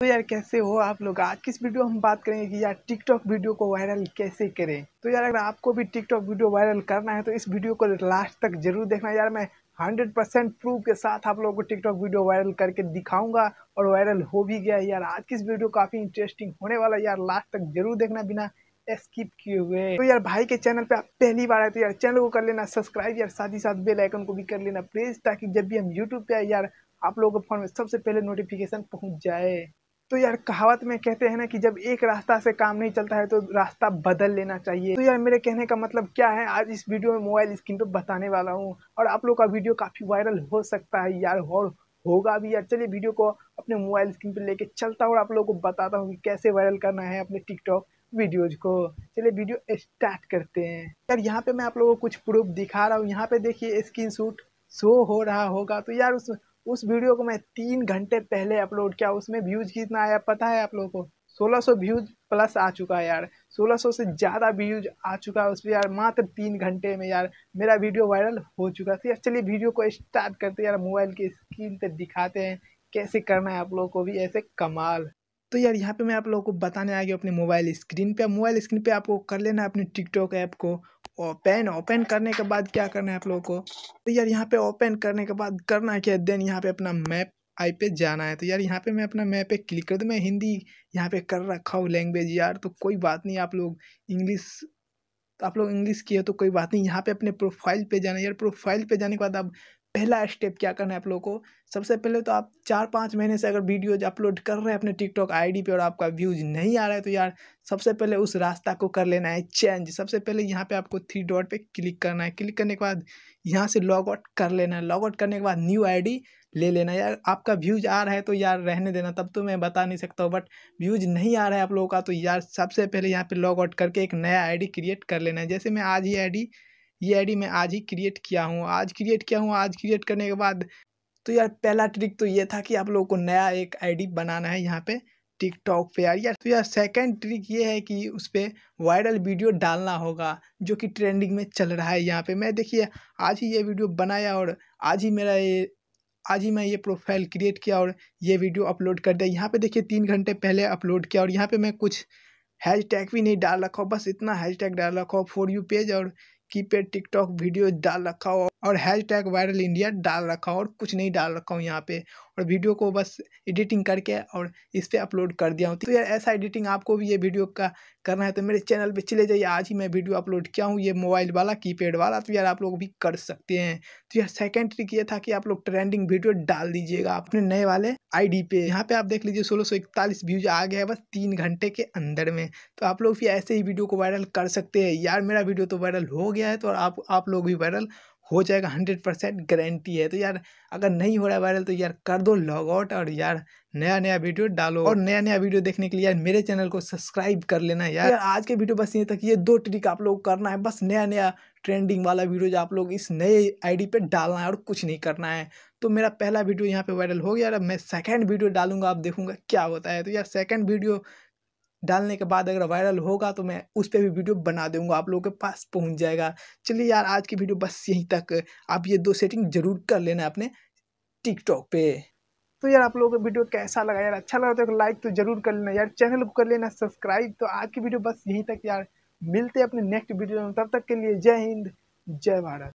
तो यार कैसे हो आप लोग आज किस वीडियो हम बात करेंगे कि यार टिकटॉक वीडियो को वायरल कैसे करें तो यार अगर आपको भी टिकटॉक वीडियो वायरल करना है तो इस वीडियो को लास्ट तक जरूर देखना यार मैं हंड्रेड परसेंट प्रूफ के साथ आप लोगों को टिकटॉक वीडियो वायरल करके दिखाऊंगा और वायरल हो भी गया यार आज की इस वीडियो काफ़ी इंटरेस्टिंग होने वाला यार लास्ट तक जरूर देखना बिना स्किप किए हुए तो यार भाई के चैनल पे आप पहली बार आए तो यार चैनल को कर लेना सब्सक्राइब यार साथ ही साथ बेल आइकन को भी कर लेना प्लीज़ ताकि जब भी हम यूट्यूब पे आए यार आप लोगों के फोन में सबसे पहले नोटिफिकेशन पहुंच जाए तो यार कहावत में कहते हैं ना कि जब एक रास्ता से काम नहीं चलता है तो रास्ता बदल लेना चाहिए तो यार मेरे कहने का मतलब क्या है आज इस वीडियो में मोबाइल स्क्रीन पर बताने वाला हूँ और आप लोग का वीडियो काफ़ी वायरल हो सकता है यार और होगा भी यार चलिए वीडियो को अपने मोबाइल स्क्रीन पर लेके चलता हूँ और आप लोगों को बताता हूँ कि कैसे वायरल करना है अपने टिकटॉक वीडियोज को चलिए वीडियो स्टार्ट करते हैं यार यहाँ पे मैं आप लोगों को कुछ प्रूफ दिखा रहा हूँ यहाँ पे देखिए स्क्रीन शूट शो हो रहा होगा तो यार उस उस वीडियो को मैं तीन घंटे पहले अपलोड किया उसमें व्यूज़ कितना आया पता है आप लोगों को 1600 व्यूज प्लस आ चुका है यार 1600 से ज़्यादा व्यूज आ चुका है उस पर यार मात्र तीन घंटे में यार मेरा वीडियो वायरल हो चुका था तो यार चलिए वीडियो को स्टार्ट करते यार मोबाइल की स्क्रीन पर दिखाते हैं कैसे करना है आप लोगों को भी ऐसे कमाल तो यार यहाँ पे मैं आप लोगों को बताने आ गया अपने मोबाइल स्क्रीन पे मोबाइल स्क्रीन पे आपको कर लेना है अपने टिकटॉक ऐप को ओपन ओपन करने के बाद क्या करना है आप लोगों को तो यार यहाँ पे ओपन करने के बाद करना क्या है देन यहाँ पे अपना मैप आई पे जाना है तो यार यहाँ पे मैं अपना मैप पे क्लिक कर दूँ मैं हिंदी यहाँ पे कर रखा हूँ लैंग्वेज यार तो कोई बात नहीं आप लोग इंग्लिश तो आप लोग इंग्लिश किए तो कोई बात नहीं यहाँ पे अपने प्रोफाइल पे जाना यार प्रोफाइल पे जाने के बाद आप पहला स्टेप क्या करना है आप लोगों को सबसे पहले तो आप चार पाँच महीने से अगर वीडियोज अपलोड कर रहे हैं अपने टिकटॉक आईडी पे और आपका व्यूज नहीं आ रहा है तो यार सबसे पहले उस रास्ता को कर लेना है चेंज सबसे पहले यहाँ पे आपको थ्री डॉट पे क्लिक करना है क्लिक करने के बाद यहाँ से लॉग आउट कर लेना है लॉग आउट करने के बाद न्यू आई ले लेना यार आपका व्यूज आ रहा है तो यार रहने देना तब तो मैं बता नहीं सकता हूँ बट व्यूज नहीं आ रहा है आप लोगों का तो यार सबसे पहले यहाँ पर लॉग आउट करके एक नया आई क्रिएट कर लेना है जैसे मैं आज ये आई ये आईडी मैं आज ही क्रिएट किया हूँ आज क्रिएट किया हूँ आज क्रिएट करने के बाद तो यार पहला ट्रिक तो ये था कि आप लोगों को नया एक आईडी बनाना है यहाँ पे टिकटॉक पे यार यार तो यार सेकंड ट्रिक ये है कि उस पर वायरल वीडियो डालना होगा जो कि ट्रेंडिंग में चल रहा है यहाँ पे मैं देखिए आज ही ये वीडियो बनाया और आज ही मेरा ये आज ही मैं ये प्रोफाइल क्रिएट किया और ये वीडियो अपलोड कर दिया यहाँ पे देखिए तीन घंटे पहले अपलोड किया और यहाँ पे मैं कुछ हैश टैग भी नहीं डाल रखा बस इतना हैश टैग डाल रखा फॉर यू पेज और पे टिकटॉक वीडियो डाल रखा हो और हैश टैग वायरल इंडिया डाल रखा हूँ और कुछ नहीं डाल रखा हूँ यहाँ पे और वीडियो को बस एडिटिंग करके और इस पर अपलोड कर दिया हूँ तो यार ऐसा एडिटिंग आपको भी ये वीडियो का करना है तो मेरे चैनल पे चले जाइए आज ही मैं वीडियो अपलोड किया हूँ ये मोबाइल वाला कीपैड वाला तो यार आप लोग भी कर सकते हैं तो यार सेकेंड ट्रिक ये था कि आप लोग ट्रेंडिंग वीडियो डाल दीजिएगा अपने नए वाले आई पे यहाँ पे आप देख लीजिए सोलह सौ इकतालीस व्यूज आ गया है बस तीन घंटे के अंदर में तो आप लोग भी ऐसे ही वीडियो को वायरल कर सकते हैं यार मेरा वीडियो तो वायरल हो गया है तो आप लोग भी वायरल हो जाएगा हंड्रेड परसेंट गारंटी है तो यार अगर नहीं हो रहा है वायरल तो यार कर दो लॉग आउट और यार नया नया वीडियो डालो और नया नया वीडियो देखने के लिए यार मेरे चैनल को सब्सक्राइब कर लेना यार, तो यार आज के वीडियो बस ये तक ये दो ट्रिक आप लोग करना है बस नया नया ट्रेंडिंग वाला वीडियो जो आप लोग इस नए आईडी पे डालना है और कुछ नहीं करना है तो मेरा पहला वीडियो यहाँ पे वायरल हो गया और मैं सेकंड वीडियो डालूंगा आप देखूंगा क्या होता है तो यार सेकंड वीडियो डालने के बाद अगर वायरल होगा तो मैं उस पर भी वीडियो बना दूंगा आप लोगों के पास पहुंच जाएगा चलिए यार आज की वीडियो बस यहीं तक आप ये दो सेटिंग ज़रूर कर लेना अपने टिकटॉक पे तो यार आप लोगों को वीडियो कैसा लगा यार अच्छा लगा तो लाइक तो जरूर कर लेना यार चैनल को कर लेना सब्सक्राइब तो आज की वीडियो बस यहीं तक यार मिलते अपने नेक्स्ट वीडियो में तब तक के लिए जय हिंद जय भारत